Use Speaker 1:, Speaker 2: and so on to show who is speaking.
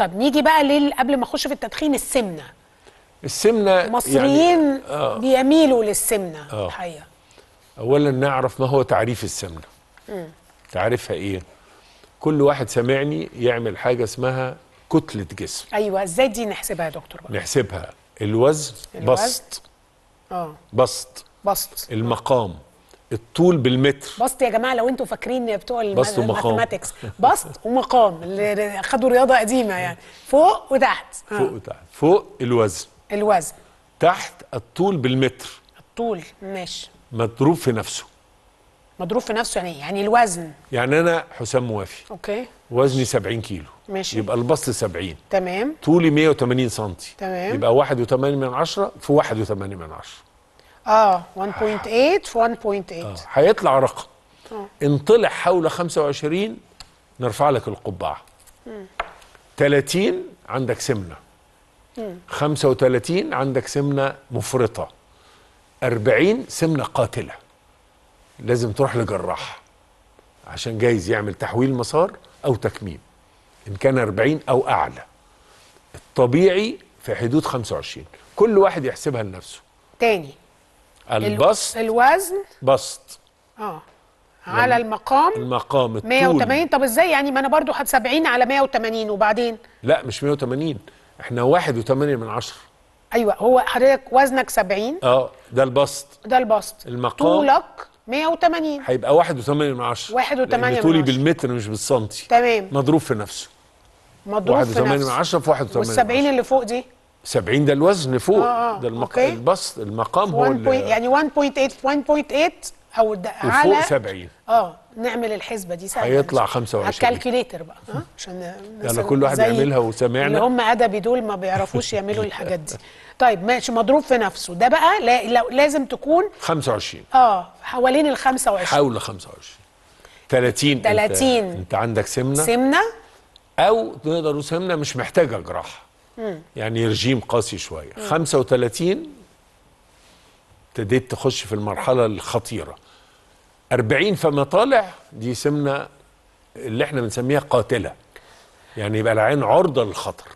Speaker 1: طب نيجي بقى لل... قبل ما اخش في التدخين السمنه
Speaker 2: السمنه يعني المصريين يعني آه
Speaker 1: بيميلوا للسمنه آه الحقيقه
Speaker 2: اولا نعرف ما هو تعريف السمنه م. تعريفها ايه كل واحد سامعني يعمل حاجه اسمها كتله جسم
Speaker 1: ايوه ازاي دي نحسبها يا دكتور بقى
Speaker 2: نحسبها الوزن, الوزن. بسط اه بسط بسط المقام الطول بالمتر
Speaker 1: بسط يا جماعه لو انتوا فاكرين بتوع الماثماتكس بسط ومقام اللي خدوا رياضه قديمه يعني فوق وتحت فوق
Speaker 2: وتحت فوق الوزن الوزن تحت الطول بالمتر
Speaker 1: الطول ماشي
Speaker 2: مضروب في نفسه
Speaker 1: مضروب في نفسه يعني يعني الوزن
Speaker 2: يعني انا حسام موافي اوكي وزني 70 كيلو ماشي يبقى البسط 70 تمام طولي 180 سم تمام يبقى 1.8 في 1.8
Speaker 1: اه 1.8 في 1.8 آه.
Speaker 2: هيطلع رقم آه. ان طلع حول 25 نرفع لك القبعه 30 عندك سمنه 35 عندك سمنه مفرطه 40 سمنه قاتله لازم تروح لجراح عشان جايز يعمل تحويل مسار او تكميم ان كان 40 او اعلى الطبيعي في حدود 25 كل واحد يحسبها لنفسه تاني البسط الوزن بسط
Speaker 1: اه على يعني المقام
Speaker 2: المقام الطول 180
Speaker 1: طب ازاي يعني ما انا برضو حد 70 على 180 وبعدين
Speaker 2: لا مش 180 احنا 1.8 من 10
Speaker 1: ايوه هو حضرتك وزنك 70
Speaker 2: اه ده البسط ده البسط المقام طولك
Speaker 1: 180
Speaker 2: هيبقى 1.8 من 10 1.8 من 10 طولي بالمتر مش بالسنتي تمام مضروب في نفسه
Speaker 1: مضروب في نفسه 1.8 من 10
Speaker 2: في 1.8 وال70
Speaker 1: اللي فوق دي
Speaker 2: 70 ده الوزن فوق آه, آه، ده المق... البسط المقام هو اللي يعني
Speaker 1: 1.8 1.8 او ده على فوق 70 اه نعمل الحسبه دي سهله هيطلع 25 على الكالكوليتر بقى ها عشان يلا كل واحد يعملها
Speaker 2: وسمعنا اللي هم
Speaker 1: ادبي دول ما بيعرفوش يعملوا الحاجات دي طيب ماشي مضروب في نفسه ده بقى لا لازم تكون
Speaker 2: 25
Speaker 1: اه حوالين ال 25 حول
Speaker 2: 25 30 30 انت, انت عندك سمنه سمنه او نقدر سمنه مش محتاجه جراحه يعني رجيم قاسي شويه 35 ابتديت تخش في المرحله الخطيره 40 فما طالع دي سمنه اللي احنا بنسميها قاتله يعني يبقى العين عرضه للخطر